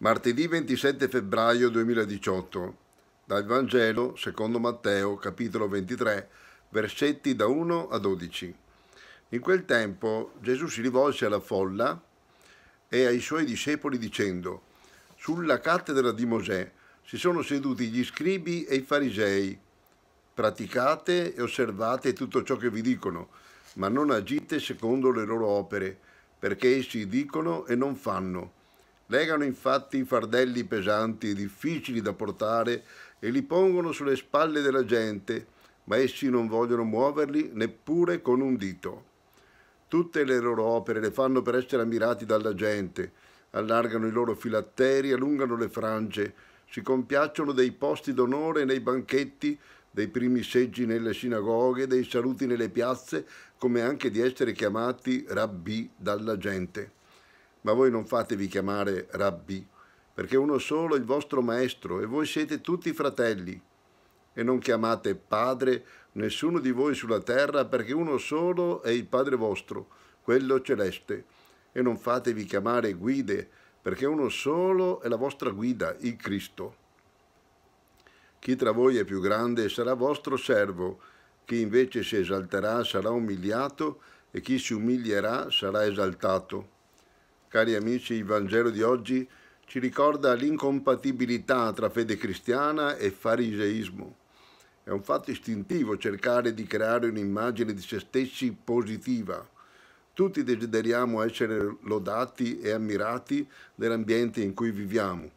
Martedì 27 febbraio 2018 dal Vangelo secondo Matteo capitolo 23 versetti da 1 a 12. In quel tempo Gesù si rivolse alla folla e ai suoi discepoli dicendo Sulla cattedra di Mosè si sono seduti gli scribi e i farisei. Praticate e osservate tutto ciò che vi dicono, ma non agite secondo le loro opere, perché essi dicono e non fanno Legano infatti i fardelli pesanti e difficili da portare e li pongono sulle spalle della gente, ma essi non vogliono muoverli neppure con un dito. Tutte le loro opere le fanno per essere ammirati dalla gente, allargano i loro filatteri, allungano le frange, si compiacciono dei posti d'onore nei banchetti, dei primi seggi nelle sinagoghe, dei saluti nelle piazze, come anche di essere chiamati rabbi dalla gente. Ma voi non fatevi chiamare rabbi, perché uno solo è il vostro maestro e voi siete tutti fratelli. E non chiamate padre nessuno di voi sulla terra, perché uno solo è il Padre vostro, quello celeste. E non fatevi chiamare guide, perché uno solo è la vostra guida, il Cristo. Chi tra voi è più grande sarà vostro servo, chi invece si esalterà sarà umiliato e chi si umilierà sarà esaltato. Cari amici, il Vangelo di oggi ci ricorda l'incompatibilità tra fede cristiana e fariseismo. È un fatto istintivo cercare di creare un'immagine di se stessi positiva. Tutti desideriamo essere lodati e ammirati nell'ambiente in cui viviamo.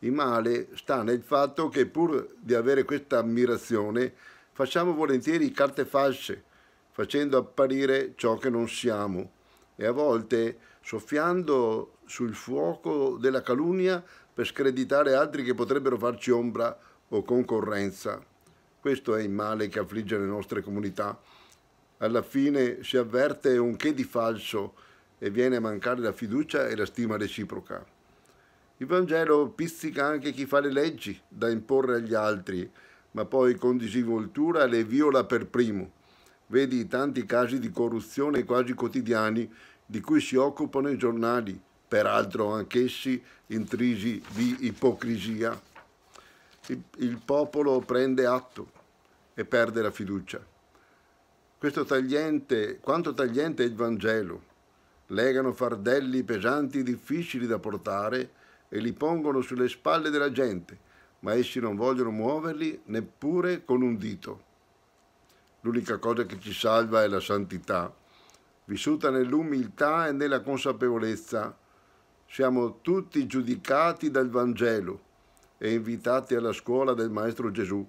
Il male sta nel fatto che pur di avere questa ammirazione facciamo volentieri carte false, facendo apparire ciò che non siamo e a volte soffiando sul fuoco della calunnia per screditare altri che potrebbero farci ombra o concorrenza. Questo è il male che affligge le nostre comunità. Alla fine si avverte un che di falso e viene a mancare la fiducia e la stima reciproca. Il Vangelo pizzica anche chi fa le leggi da imporre agli altri, ma poi con disinvoltura le viola per primo. Vedi tanti casi di corruzione quasi quotidiani di cui si occupano i giornali, peraltro anch'essi intrisi di ipocrisia. Il, il popolo prende atto e perde la fiducia. Tagliente, quanto tagliente è il Vangelo. Legano fardelli pesanti e difficili da portare e li pongono sulle spalle della gente, ma essi non vogliono muoverli neppure con un dito. L'unica cosa che ci salva è la santità vissuta nell'umiltà e nella consapevolezza. Siamo tutti giudicati dal Vangelo e invitati alla scuola del Maestro Gesù,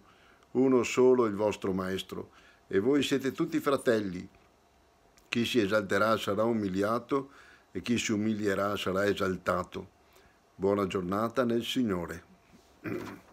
uno solo il vostro Maestro, e voi siete tutti fratelli. Chi si esalterà sarà umiliato e chi si umilierà sarà esaltato. Buona giornata nel Signore.